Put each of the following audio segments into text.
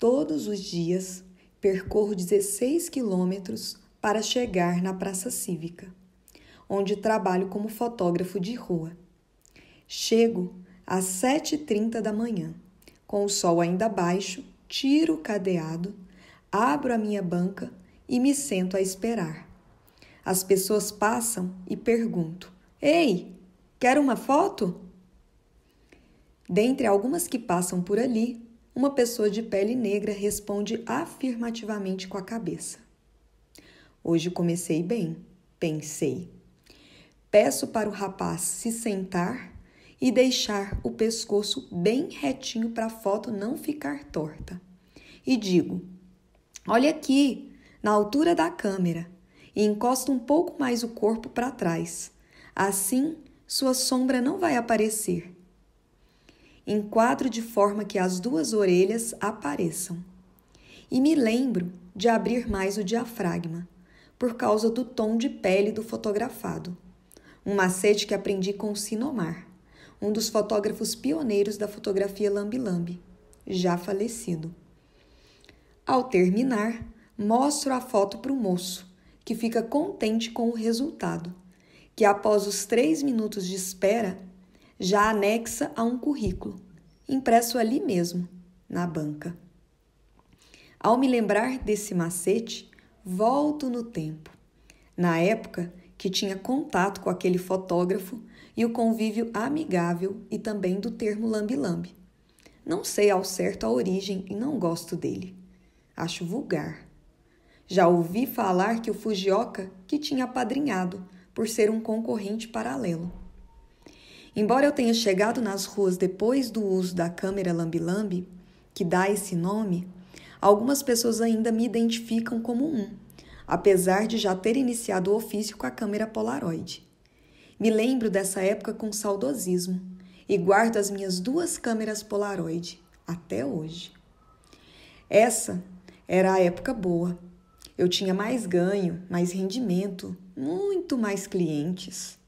Todos os dias percorro 16 quilômetros para chegar na Praça Cívica, onde trabalho como fotógrafo de rua. Chego às 7h30 da manhã, com o sol ainda baixo, tiro o cadeado, abro a minha banca e me sento a esperar. As pessoas passam e pergunto: Ei, quer uma foto? Dentre algumas que passam por ali, uma pessoa de pele negra responde afirmativamente com a cabeça. Hoje comecei bem, pensei. Peço para o rapaz se sentar e deixar o pescoço bem retinho para a foto não ficar torta. E digo: Olha aqui, na altura da câmera, e encosta um pouco mais o corpo para trás. Assim, sua sombra não vai aparecer enquadro de forma que as duas orelhas apareçam. E me lembro de abrir mais o diafragma, por causa do tom de pele do fotografado. Um macete que aprendi com Sinomar, um dos fotógrafos pioneiros da fotografia lambi-lambi, já falecido. Ao terminar, mostro a foto para o moço, que fica contente com o resultado, que após os três minutos de espera já anexa a um currículo, impresso ali mesmo, na banca. Ao me lembrar desse macete, volto no tempo. Na época que tinha contato com aquele fotógrafo e o convívio amigável e também do termo lambi-lambi. Não sei ao certo a origem e não gosto dele. Acho vulgar. Já ouvi falar que o Fujioka que tinha apadrinhado, por ser um concorrente paralelo. Embora eu tenha chegado nas ruas depois do uso da câmera Lambilambi, que dá esse nome, algumas pessoas ainda me identificam como um, apesar de já ter iniciado o ofício com a câmera Polaroid. Me lembro dessa época com saudosismo e guardo as minhas duas câmeras Polaroid até hoje. Essa era a época boa. Eu tinha mais ganho, mais rendimento, muito mais clientes.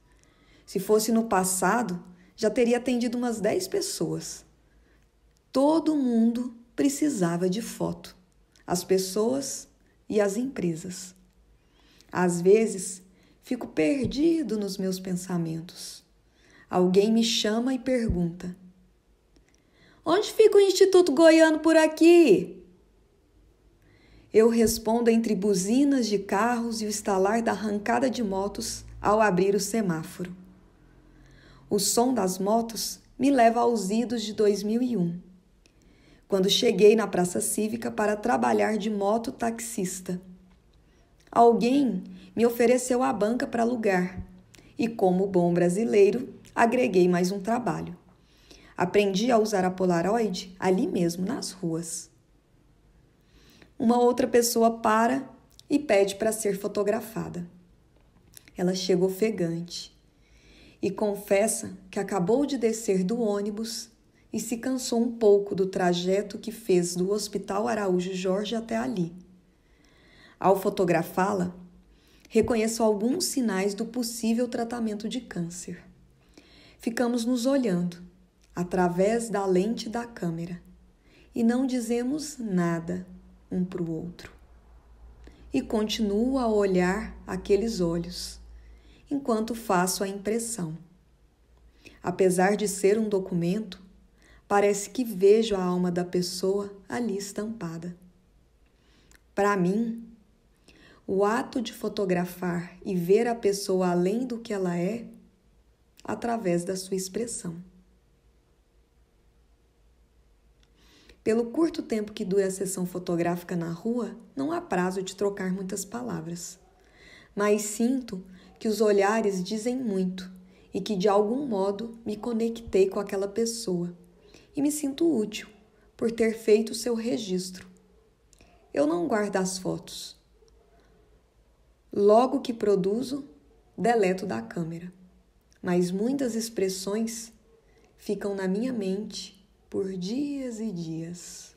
Se fosse no passado, já teria atendido umas 10 pessoas. Todo mundo precisava de foto, as pessoas e as empresas. Às vezes, fico perdido nos meus pensamentos. Alguém me chama e pergunta: Onde fica o Instituto Goiano por aqui? Eu respondo entre buzinas de carros e o estalar da arrancada de motos ao abrir o semáforo. O som das motos me leva aos idos de 2001, quando cheguei na Praça Cívica para trabalhar de moto taxista. Alguém me ofereceu a banca para alugar e, como bom brasileiro, agreguei mais um trabalho. Aprendi a usar a Polaroid ali mesmo, nas ruas. Uma outra pessoa para e pede para ser fotografada. Ela chega ofegante e confessa que acabou de descer do ônibus e se cansou um pouco do trajeto que fez do Hospital Araújo Jorge até ali. Ao fotografá-la, reconheço alguns sinais do possível tratamento de câncer. Ficamos nos olhando, através da lente da câmera, e não dizemos nada um para o outro. E continuo a olhar aqueles olhos enquanto faço a impressão. Apesar de ser um documento, parece que vejo a alma da pessoa ali estampada. Para mim, o ato de fotografar e ver a pessoa além do que ela é, através da sua expressão. Pelo curto tempo que dura a sessão fotográfica na rua, não há prazo de trocar muitas palavras mas sinto que os olhares dizem muito e que de algum modo me conectei com aquela pessoa e me sinto útil por ter feito seu registro. Eu não guardo as fotos. Logo que produzo, deleto da câmera, mas muitas expressões ficam na minha mente por dias e dias.